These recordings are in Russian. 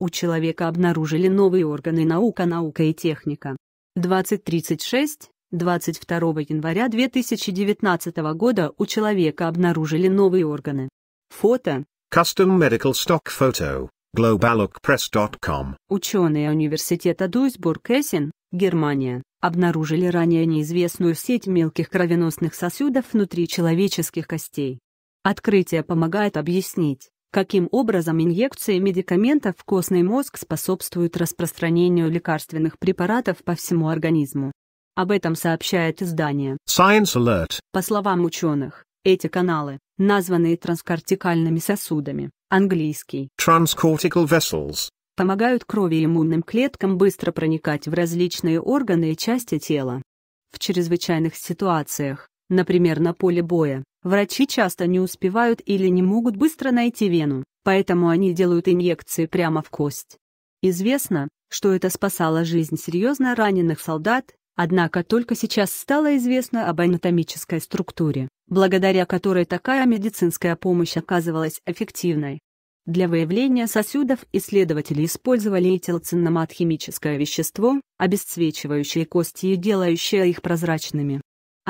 У человека обнаружили новые органы наука, наука и техника. 2036, 22 января 2019 года у человека обнаружили новые органы. Фото. Custom Medical Stock Photo. GlobalOkPress.com. Ученые университета Дуйсбург-Эссен, Германия, обнаружили ранее неизвестную сеть мелких кровеносных сосудов внутри человеческих костей. Открытие помогает объяснить, Каким образом инъекции медикаментов в костный мозг способствуют распространению лекарственных препаратов по всему организму? Об этом сообщает издание Science Alert. По словам ученых, эти каналы, названные транскортикальными сосудами, английский Transcortical vessels, помогают крови и иммунным клеткам быстро проникать в различные органы и части тела. В чрезвычайных ситуациях, например, на поле боя, Врачи часто не успевают или не могут быстро найти вену, поэтому они делают инъекции прямо в кость. Известно, что это спасало жизнь серьезно раненых солдат, однако только сейчас стало известно об анатомической структуре, благодаря которой такая медицинская помощь оказывалась эффективной. Для выявления сосудов исследователи использовали этилциномат химическое вещество, обесцвечивающее кости и делающее их прозрачными.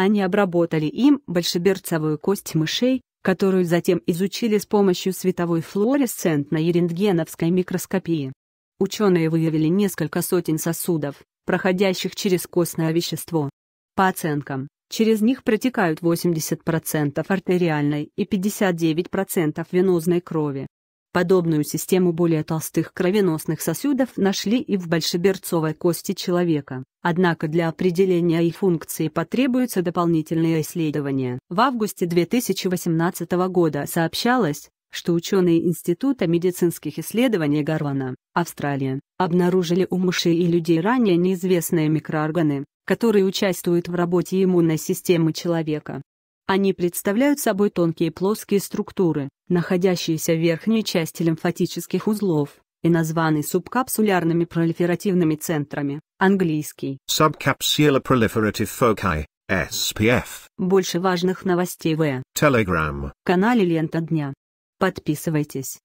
Они обработали им большеберцовую кость мышей, которую затем изучили с помощью световой флуоресцентной рентгеновской микроскопии. Ученые выявили несколько сотен сосудов, проходящих через костное вещество. По оценкам, через них протекают 80% артериальной и 59% венозной крови. Подобную систему более толстых кровеносных сосудов нашли и в большеберцовой кости человека. Однако для определения их функции потребуются дополнительные исследования. В августе 2018 года сообщалось, что ученые Института медицинских исследований Гарвана, Австралия, обнаружили у мышей и людей ранее неизвестные микроорганы, которые участвуют в работе иммунной системы человека. Они представляют собой тонкие плоские структуры, находящиеся в верхней части лимфатических узлов и названы субкапсулярными пролиферативными центрами, английский. Subcapsular proliferative foci, SPF. Больше важных новостей в Telegram. канале «Лента дня». Подписывайтесь.